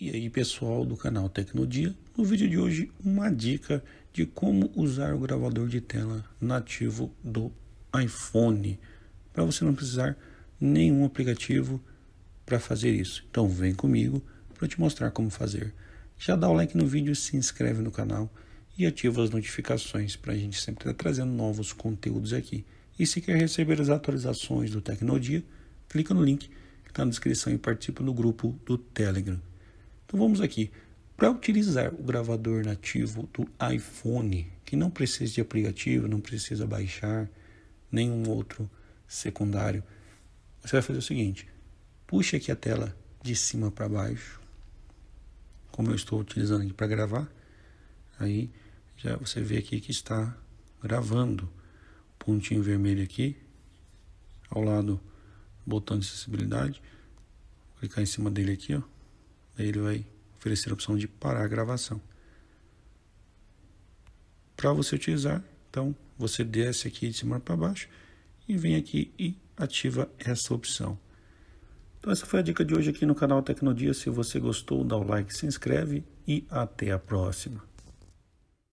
E aí pessoal do canal Tecnodia, no vídeo de hoje uma dica de como usar o gravador de tela nativo do iPhone para você não precisar nenhum aplicativo para fazer isso. Então vem comigo para te mostrar como fazer. Já dá o like no vídeo, se inscreve no canal e ativa as notificações para a gente sempre estar tá trazendo novos conteúdos aqui. E se quer receber as atualizações do Tecnodia, clica no link que está na descrição e participa do grupo do Telegram. Então vamos aqui. Para utilizar o gravador nativo do iPhone, que não precisa de aplicativo, não precisa baixar nenhum outro secundário, você vai fazer o seguinte: puxa aqui a tela de cima para baixo, como eu estou utilizando aqui para gravar. Aí já você vê aqui que está gravando. Pontinho vermelho aqui, ao lado, botão de acessibilidade. Vou clicar em cima dele aqui, ó. Aí ele vai oferecer a opção de parar a gravação. Para você utilizar, então você desce aqui de cima para baixo e vem aqui e ativa essa opção. Então essa foi a dica de hoje aqui no canal Tecnodia. Se você gostou, dá o like, se inscreve e até a próxima.